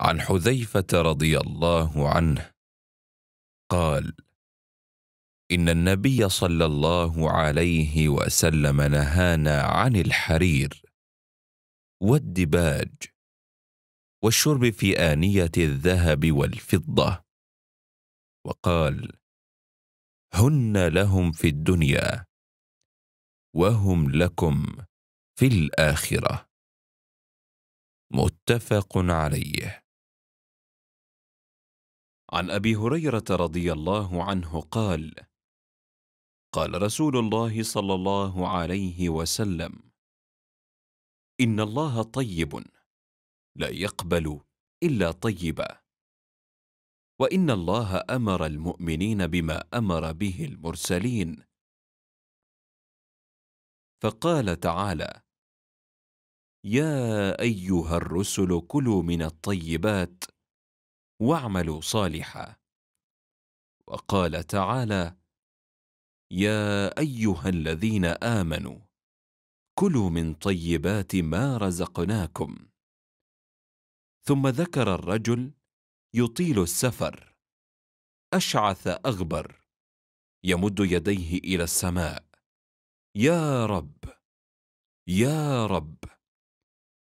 عن حذيفه رضي الله عنه قال ان النبي صلى الله عليه وسلم نهانا عن الحرير والدباج والشرب في انيه الذهب والفضه وقال هن لهم في الدنيا وهم لكم في الاخره متفق عليه عن ابي هريره رضي الله عنه قال قال رسول الله صلى الله عليه وسلم ان الله طيب لا يقبل الا طيبا وان الله امر المؤمنين بما امر به المرسلين فقال تعالى يا ايها الرسل كلوا من الطيبات واعملوا صالحا وقال تعالى يا ايها الذين امنوا كلوا من طيبات ما رزقناكم ثم ذكر الرجل يطيل السفر اشعث اغبر يمد يديه الى السماء يا رب يا رب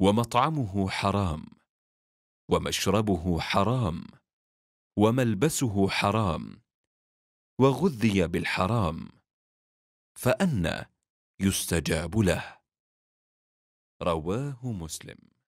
ومطعمه حرام ومشربه حرام وملبسه حرام وغذي بالحرام فأنى يستجاب له رواه مسلم